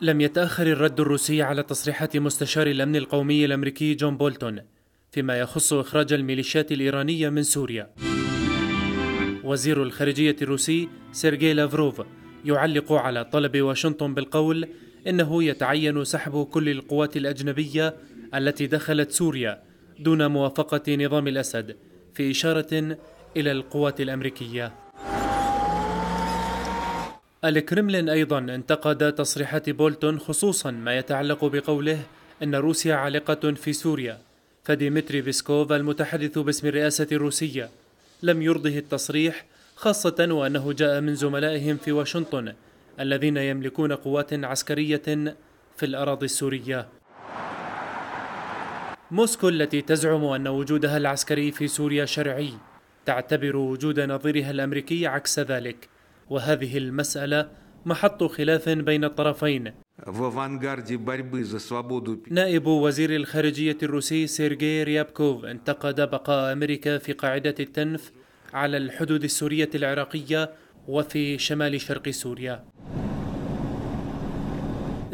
لم يتأخر الرد الروسي على تصريحات مستشار الأمن القومي الأمريكي جون بولتون فيما يخص إخراج الميليشيات الإيرانية من سوريا. وزير الخارجية الروسي سيرجي لافروف يعلق على طلب واشنطن بالقول إنه يتعين سحب كل القوات الأجنبية التي دخلت سوريا دون موافقة نظام الأسد في إشارة إلى القوات الأمريكية الكرملين أيضا انتقد تصريحات بولتون خصوصا ما يتعلق بقوله أن روسيا عالقة في سوريا فديمتري بيسكوف المتحدث باسم الرئاسة الروسية لم يرضه التصريح خاصة وأنه جاء من زملائهم في واشنطن الذين يملكون قوات عسكرية في الأراضي السورية موسكو التي تزعم أن وجودها العسكري في سوريا شرعي تعتبر وجود نظيرها الأمريكي عكس ذلك وهذه المسألة محط خلاف بين الطرفين نائب وزير الخارجية الروسي سيرجي ريابكوف انتقد بقاء أمريكا في قاعدة التنف على الحدود السورية العراقية وفي شمال شرق سوريا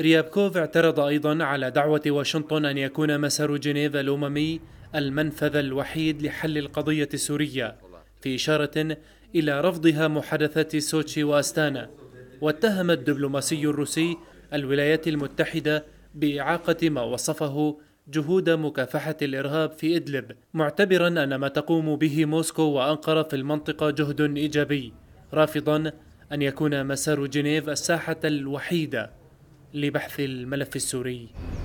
ريابكوف اعترض أيضا على دعوة واشنطن أن يكون مسار جنيف الأممي المنفذ الوحيد لحل القضية السورية في إشارة إلى رفضها محادثات سوتشي وأستانا واتهم الدبلوماسي الروسي الولايات المتحدة بإعاقة ما وصفه جهود مكافحة الإرهاب في إدلب معتبرا أن ما تقوم به موسكو وأنقرة في المنطقة جهد إيجابي رافضا أن يكون مسار جنيف الساحة الوحيدة لبحث الملف السوري